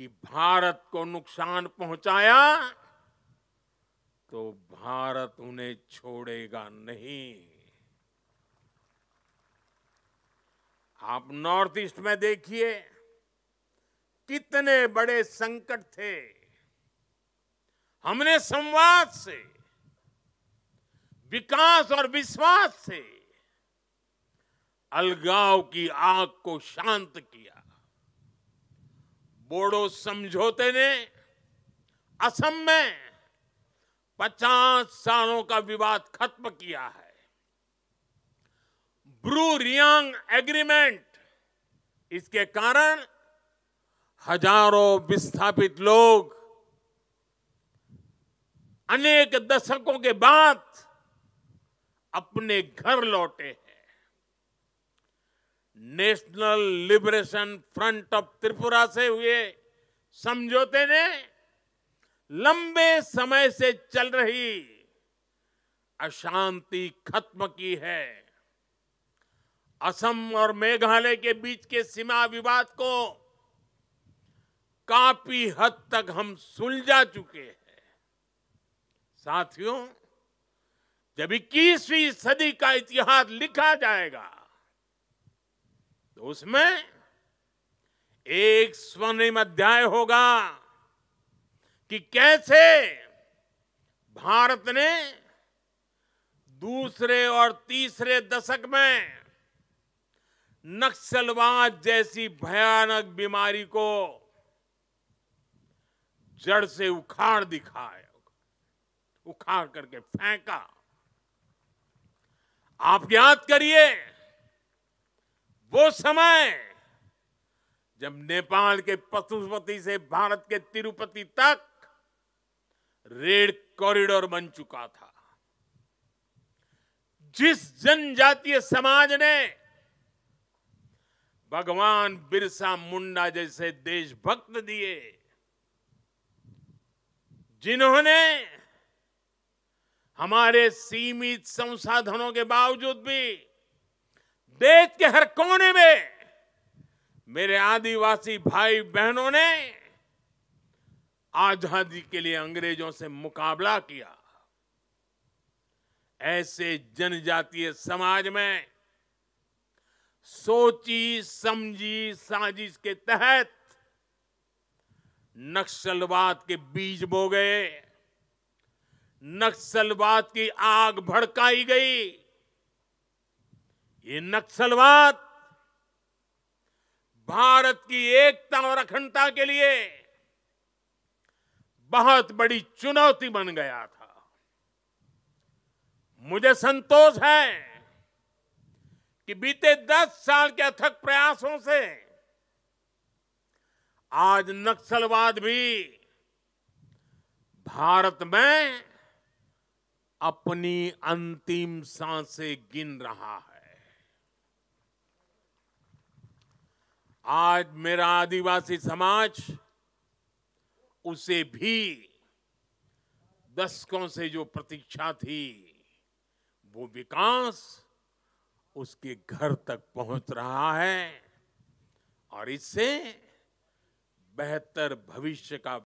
कि भारत को नुकसान पहुंचाया तो भारत उन्हें छोड़ेगा नहीं आप नॉर्थ ईस्ट में देखिए कितने बड़े संकट थे हमने संवाद से विकास और विश्वास से अलगाव की आग को शांत किया बोडो समझौते ने असम में 50 सालों का विवाद खत्म किया है ब्रू रियांग एग्रीमेंट इसके कारण हजारों विस्थापित लोग अनेक दशकों के बाद अपने घर लौटे हैं national liberation front of Tripura से हुए समझौते ने लंबे समय से चल रही अशांति खत्म की है असम और मेघालय के बीच के सीमा विवाद को काफी हद तक हम सुलझा चुके हैं साथियों जब इक्कीसवीं सदी का इतिहास लिखा जाएगा तो उसमें एक स्वर्णिम अध्याय होगा कि कैसे भारत ने दूसरे और तीसरे दशक में नक्सलवाद जैसी भयानक बीमारी को जड़ से उखाड़ दिखाया उखाड़ करके फेंका आप याद करिए वो समय जब नेपाल के पशुपति से भारत के तिरुपति तक रेड कॉरिडोर बन चुका था जिस जनजातीय समाज ने भगवान बिरसा मुंडा जैसे देशभक्त दिए जिन्होंने हमारे सीमित संसाधनों के बावजूद भी देश के हर कोने में मेरे आदिवासी भाई बहनों ने आजादी के लिए अंग्रेजों से मुकाबला किया ऐसे जनजातीय समाज में सोची समझी साजिश के तहत नक्सलवाद के बीज बो गए नक्सलवाद की आग भड़काई गई ये नक्सलवाद भारत की एकता और अखंडता के लिए बहुत बड़ी चुनौती बन गया था मुझे संतोष है कि बीते दस साल के अथक प्रयासों से आज नक्सलवाद भी भारत में अपनी अंतिम सांसें गिन रहा है आज मेरा आदिवासी समाज उसे भी दशकों से जो प्रतीक्षा थी वो विकास उसके घर तक पहुंच रहा है और इससे बेहतर भविष्य का